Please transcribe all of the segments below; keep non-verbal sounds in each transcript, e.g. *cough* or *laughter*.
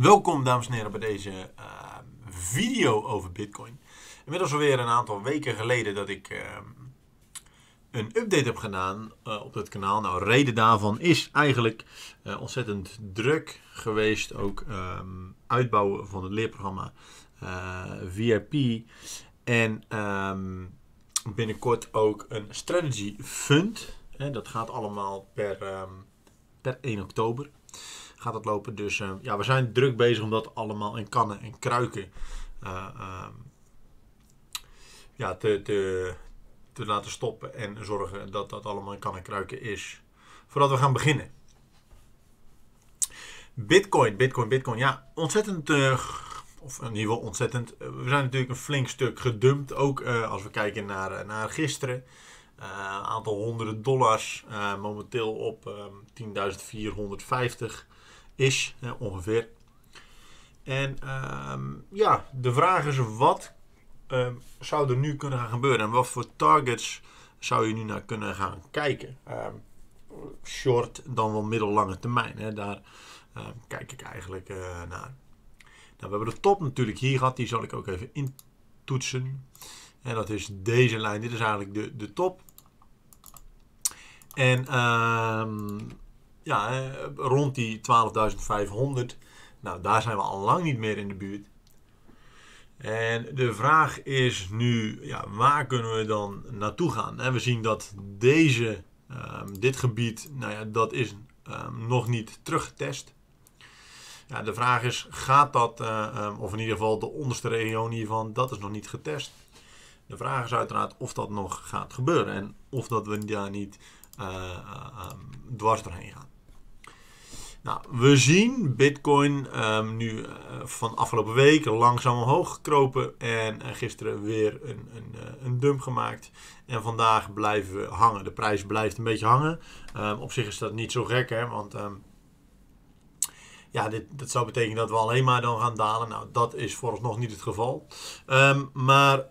Welkom dames en heren bij deze eh, video over Bitcoin. Inmiddels alweer een aantal weken geleden dat ik ehm, een update heb gedaan eh, op het kanaal. Nou, reden daarvan is eigenlijk eh, ontzettend druk geweest. Ook um, uitbouwen van het leerprogramma VIP. En ehm, binnenkort ook een strategy fund. dat gaat allemaal per, per 1 oktober gaat dat lopen. Dus eh, ja, we zijn druk bezig om dat allemaal in kannen en kruiken eh, ehm, ja, te, te, te laten stoppen en zorgen dat dat allemaal in kannen en kruiken is. Voordat we gaan beginnen. Bitcoin, Bitcoin, Bitcoin. Ja, ontzettend, eh, of in ieder geval ontzettend. we zijn natuurlijk een flink stuk gedumpt. Ook als we kijken naar, naar gisteren. Een aantal honderden dollars, momenteel op 10.450. Ehm, is, ongeveer. En ehm, ja, de vraag is wat ehm, zou er nu kunnen gaan gebeuren? En wat voor targets zou je nu naar kunnen gaan kijken? Ehm, short dan wel middellange termijn. Hè? Daar kijk ik eigenlijk eh, naar. Nou, we hebben de top natuurlijk hier gehad. Die zal ik ook even intoetsen. En dat is deze lijn. Dit is eigenlijk de, de top. En um, ja, eh, rond die 12.500. Nou, daar zijn we al lang niet meer in de buurt. En de vraag is nu, ja, waar kunnen we dan naartoe gaan? En we zien dat deze, ehm, dit gebied, nou ja, dat is ehm, nog niet teruggetest. Ja, de vraag is, gaat dat, eh, ehm, of in ieder geval de onderste regio hiervan, dat is nog niet getest. De vraag is uiteraard of dat nog gaat gebeuren en of dat we daar niet eh, eh, ehm, dwars doorheen gaan. Nou, we zien Bitcoin ehm, nu uh, van afgelopen week langzaam omhoog gekropen en gisteren weer een, een, een, dump gemaakt. En vandaag blijven we hangen. De prijs blijft een beetje hangen. Ehm, op zich is dat niet zo gek, hè? Want ja, dit, dat zou betekenen dat we alleen maar dan gaan dalen. Nou, dat is nog niet het geval. maar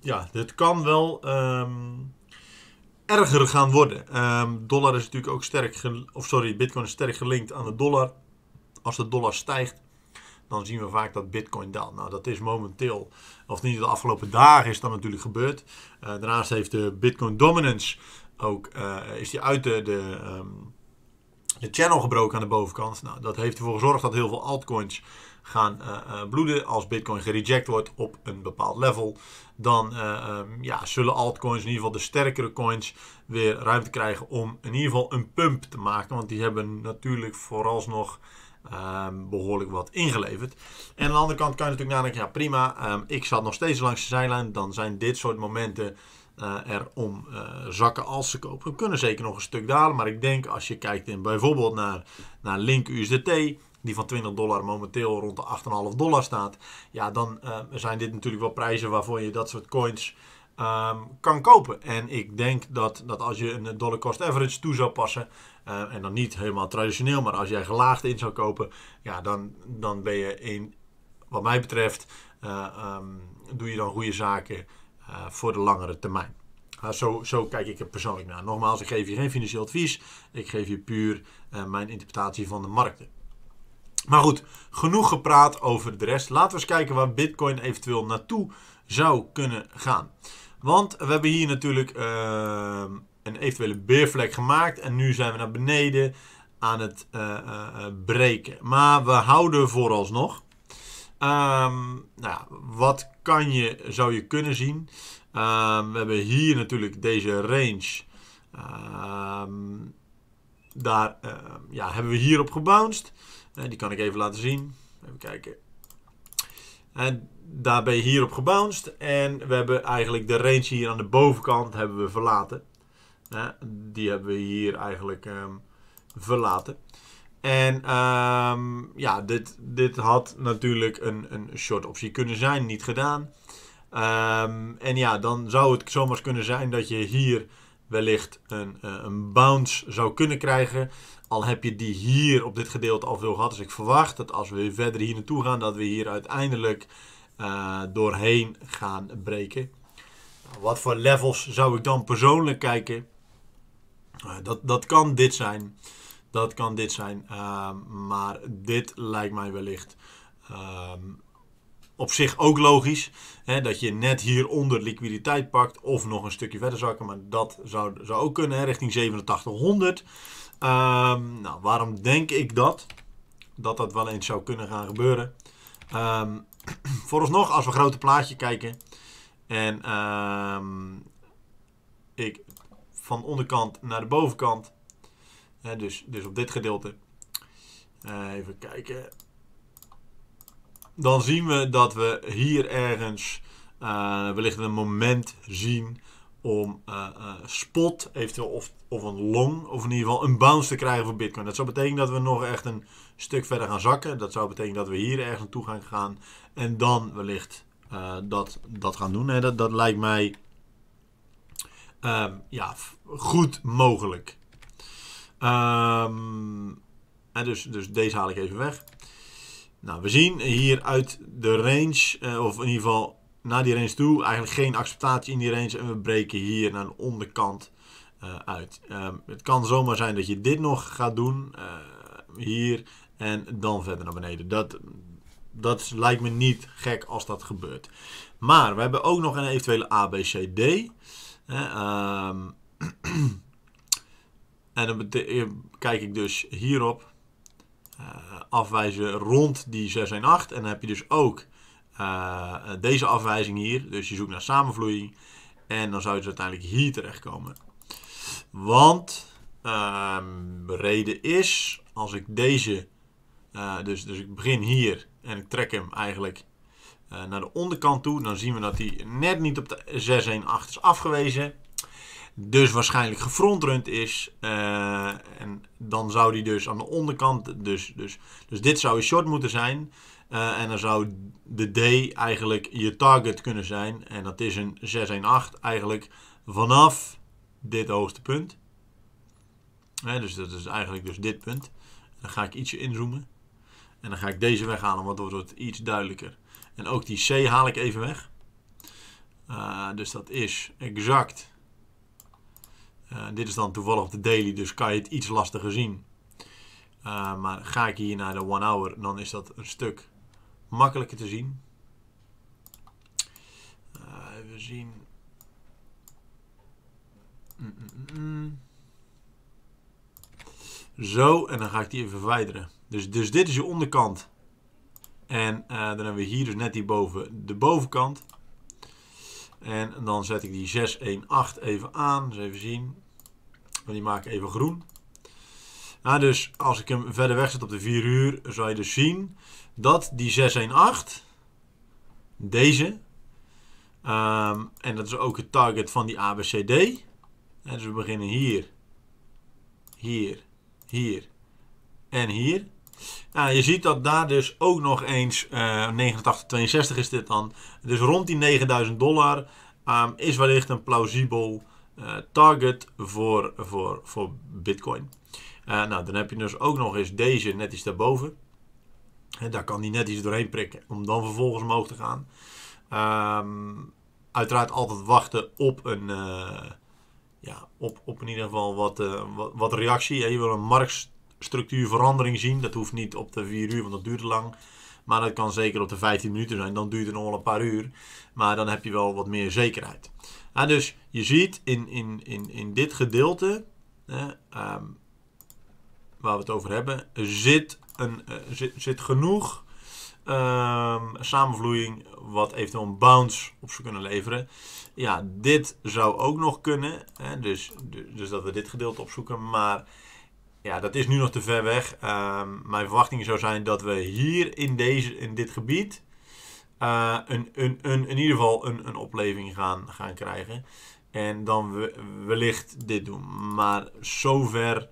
ja, dit kan wel erger gaan worden. Um, dollar is natuurlijk ook sterk, of sorry, bitcoin is sterk gelinkt aan de dollar. Als de dollar stijgt, dan zien we vaak dat bitcoin daalt. Nou, dat is momenteel, of niet de afgelopen dagen is dat natuurlijk gebeurd. Eh, daarnaast heeft de bitcoin dominance ook, eh, is die uit de, de, ehm, de channel gebroken aan de bovenkant. Nou, dat heeft ervoor gezorgd dat heel veel altcoins gaan eh, eh, bloeden. Als Bitcoin gereject wordt op een bepaald level, dan eh, ehm, ja, zullen altcoins, in ieder geval de sterkere coins, weer ruimte krijgen om in ieder geval een pump te maken. Want die hebben natuurlijk vooralsnog. Um, behoorlijk wat ingeleverd. En aan de andere kant kan je natuurlijk nadenken: ja, prima, ehm, ik zat nog steeds langs de zijlijn. Dan zijn dit soort momenten er om zakken als te kopen. We kunnen zeker nog een stuk dalen, maar ik denk als je kijkt in, bijvoorbeeld naar, naar Link USDT die van 20 dollar momenteel rond de 8,5 dollar staat. Ja, dan ehm, zijn dit natuurlijk wel prijzen waarvoor je dat soort coins ehm, kan kopen. En ik denk dat, dat als je een dollar cost average toe zou passen, eh, en dan niet helemaal traditioneel, maar als jij gelaagd in zou kopen, ja, dan, dan ben je in, wat mij betreft, eh, ehm, doe je dan goede zaken eh, voor de langere termijn. Nou, zo, zo, kijk ik er persoonlijk naar. Nogmaals, ik geef je geen financieel advies. Ik geef je puur mijn interpretatie van de markten. Maar goed, genoeg gepraat over de rest. Laten we eens kijken waar Bitcoin eventueel naartoe zou kunnen gaan. Want we hebben hier natuurlijk eh, een eventuele beervlek gemaakt. En nu zijn we naar beneden aan het eh, eh, breken. Maar we houden vooralsnog. Um, nou, wat kan je, zou je kunnen zien? Ehm, we hebben hier natuurlijk deze range. Ehm, daar ja, hebben we hierop gebounced. Eh, die kan ik even laten zien. Even kijken. En daar ben je hier op gebounced. En we hebben eigenlijk de range hier aan de bovenkant hebben we verlaten. Eh, die hebben we hier eigenlijk ehm, verlaten. En ehm, ja, dit, dit had natuurlijk een, een short optie kunnen zijn, niet gedaan. Ehm, en ja, dan zou het zomaar kunnen zijn dat je hier wellicht een, eh, een bounce zou kunnen krijgen. Al heb je die hier op dit gedeelte al veel gehad. Dus ik verwacht dat als we verder hier naartoe gaan, dat we hier uiteindelijk eh, doorheen gaan breken. Wat voor levels zou ik dan persoonlijk kijken? Eh, dat, dat kan dit zijn. Dat kan dit zijn. Eh, maar dit lijkt mij wellicht ehm, op zich ook logisch. Hè, dat je net hieronder liquiditeit pakt of nog een stukje verder zakken. Maar dat zou, zou ook kunnen, hè, richting 8700. Ehm, nou, waarom denk ik dat? Dat dat wel eens zou kunnen gaan gebeuren. Um, *clears throat* vooralsnog, als we een grote plaatje kijken. En ehm, ik van onderkant naar de bovenkant. Hè, dus, dus op dit gedeelte. Eh, even kijken dan zien we dat we hier ergens uh, wellicht een moment zien om eh, eh, spot, eventueel of, of een long, of in ieder geval een bounce te krijgen voor Bitcoin. Dat zou betekenen dat we nog echt een stuk verder gaan zakken. Dat zou betekenen dat we hier ergens naartoe gaan gaan en dan wellicht dat, dat gaan doen. Hè. Dat, dat lijkt mij ehm, ja, goed mogelijk. Ehm, en dus, dus deze haal ik even weg. Nou, we zien hier uit de range, eh, of in ieder geval naar die range toe, eigenlijk geen acceptatie in die range. En we breken hier naar de onderkant eh, uit. Ehm, het kan zomaar zijn dat je dit nog gaat doen, eh, hier, en dan verder naar beneden. Dat, dat lijkt me niet gek als dat gebeurt. Maar we hebben ook nog een eventuele ABCD. Ehm, *clears throat* en dan kijk ik dus hierop. Eh, afwijzen rond die 6 en 8. En dan heb je dus ook eh, deze afwijzing hier. Dus je zoekt naar samenvloeiing. En dan zou je dus uiteindelijk hier terechtkomen. Want ehm, de reden is, als ik deze... Eh, dus, dus ik begin hier en ik trek hem eigenlijk naar de onderkant toe. Dan zien we dat hij net niet op de 618 is afgewezen. Dus waarschijnlijk gefrontrund is. Eh, en dan zou die dus aan de onderkant. Dus, dus, dus dit zou je short moeten zijn. Eh, en dan zou de D eigenlijk je target kunnen zijn. En dat is een 618 eigenlijk vanaf dit hoogste punt. Hè, dus dat is eigenlijk dus dit punt. Dan ga ik ietsje inzoomen. En dan ga ik deze weghalen, want dan wordt het iets duidelijker. En ook die C haal ik even weg. Eh, dus dat is exact eh, dit is dan toevallig de daily, dus kan je het iets lastiger zien. Eh, maar ga ik hier naar de one hour, dan is dat een stuk makkelijker te zien. Uh, even zien. Mm, mm, mm, Zo, en dan ga ik die even verwijderen. Dus, dus dit is je onderkant. En dan hebben we hier dus net boven de bovenkant. En dan zet ik die 618 even aan. Dus even zien. Maar die maak ik even groen. Nou, dus als ik hem verder wegzet op de 4 uur, zou je dus zien dat die 618, deze, ehm, en dat is ook het target van die ABCD. En dus we beginnen hier, hier, hier en hier. Nou, je ziet dat daar dus ook nog eens uh, eh, 89,62 is dit dan. Dus rond die 9000 dollar ehm, is wellicht een plausibel eh, target voor, voor, voor Bitcoin. Eh, nou, dan heb je dus ook nog eens deze net iets daarboven. Eh, daar kan die net iets doorheen prikken om dan vervolgens omhoog te gaan. Ehm, uiteraard altijd wachten op een, ja, op, op in ieder geval wat, wat, wat, reactie. Ja, je wil een marktstructuurverandering zien. Dat hoeft niet op de 4 uur, want dat duurt lang. Maar dat kan zeker op de 15 minuten zijn. Dan duurt het nog wel een paar uur. Maar dan heb je wel wat meer zekerheid. Ja, dus je ziet in, in, in, in dit gedeelte, ehm, waar we het over hebben, zit, een, eh, zit, zit genoeg um, samenvloeiing wat eventueel een bounce op zou kunnen leveren. Ja, dit zou ook nog kunnen. Hè, dus, dus, dus dat we dit gedeelte opzoeken. Maar ja, dat is nu nog te ver weg. Ehm, mijn verwachting zou zijn dat we hier in, deze, in dit gebied eh, een, een, een, in ieder geval een, een opleving gaan, gaan krijgen. En dan wellicht dit doen. Maar zover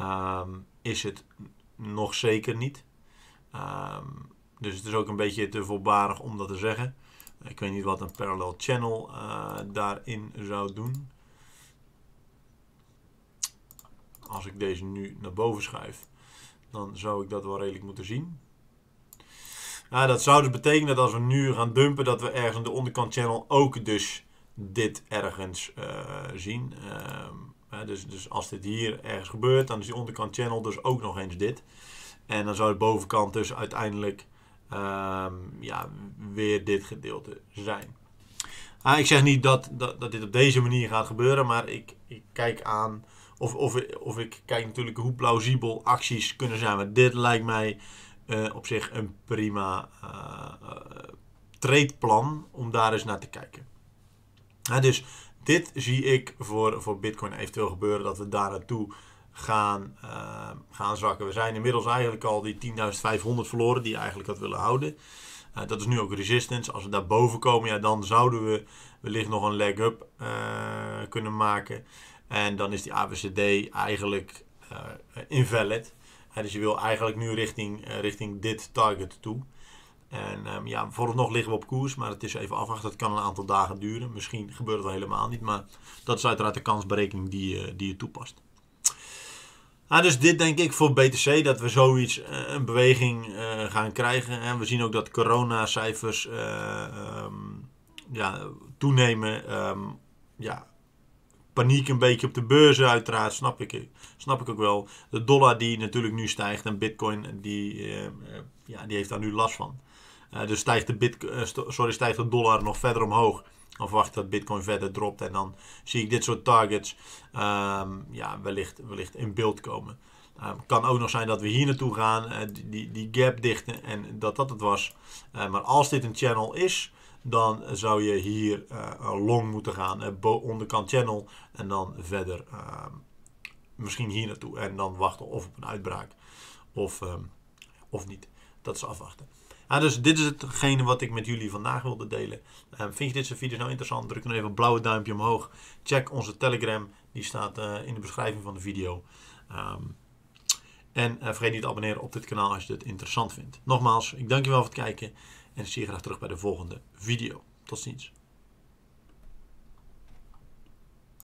um, is het nog zeker niet. Ehm, dus het is ook een beetje te voorbarig om dat te zeggen. Ik weet niet wat een parallel channel eh, daarin zou doen. als ik deze nu naar boven schuif, dan zou ik dat wel redelijk moeten zien. Nou, dat zou dus betekenen dat als we nu gaan dumpen, dat we ergens aan de onderkant channel ook dus dit ergens eh, zien. Ehm, dus, dus als dit hier ergens gebeurt, dan is die onderkant channel dus ook nog eens dit. En dan zou de bovenkant dus uiteindelijk ehm, ja, weer dit gedeelte zijn. Ah, ik zeg niet dat, dat, dat, dit op deze manier gaat gebeuren, maar ik, ik kijk aan of, of, of ik kijk natuurlijk hoe plausibel acties kunnen zijn. Maar dit lijkt mij eh, op zich een prima uh, om daar eens naar te kijken. dus dit zie ik voor, voor Bitcoin eventueel gebeuren. Dat we daar naartoe gaan, gaan zakken. We zijn inmiddels eigenlijk al die 10.500 verloren die eigenlijk had willen houden. dat is nu ook resistance. Als we daar boven komen, ja, dan zouden we wellicht nog een leg-up kunnen maken. En dan is die ABCD eigenlijk eh, invalid. dus je wil eigenlijk nu richting, eh, richting dit target toe. En ehm, ja, ja, nog liggen we op koers, maar het is even afwachten. Het kan een aantal dagen duren. Misschien gebeurt het wel helemaal niet, maar dat is uiteraard de kansberekening die, die je toepast. Ah, dus dit denk ik voor BTC, dat we zoiets, eh, een beweging gaan krijgen. En we zien ook dat coronacijfers cijfers ehm, ja, toenemen. Ehm, ja, paniek een beetje op de beurzen uiteraard, snap ik, snap ik ook wel. De dollar die natuurlijk nu stijgt en bitcoin die, eh, ja, die heeft daar nu last van. Eh, dus stijgt de, bit, eh, sorry, stijgt de dollar nog verder omhoog. Dan verwacht dat bitcoin verder dropt en dan zie ik dit soort targets ehm, ja, wellicht, wellicht in beeld komen. Ehm, kan ook nog zijn dat we hier naartoe gaan, die, die, die, gap dichten en dat dat het was. maar als dit een channel is, dan zou je hier eh, long moeten gaan, eh, onderkant channel en dan verder ehm, misschien hier naartoe en dan wachten of op een uitbraak of, ehm, of niet. Dat is afwachten. Ah, dus dit is hetgene wat ik met jullie vandaag wilde delen. Ehm, vind je dit soort video's nou interessant? Druk dan even een blauwe duimpje omhoog. Check onze Telegram, die staat eh, in de beschrijving van de video. en vergeet niet te abonneren op dit kanaal als je dit interessant vindt. Nogmaals, ik dank je wel voor het kijken. En ik zie je graag terug bij de volgende video. Tot ziens.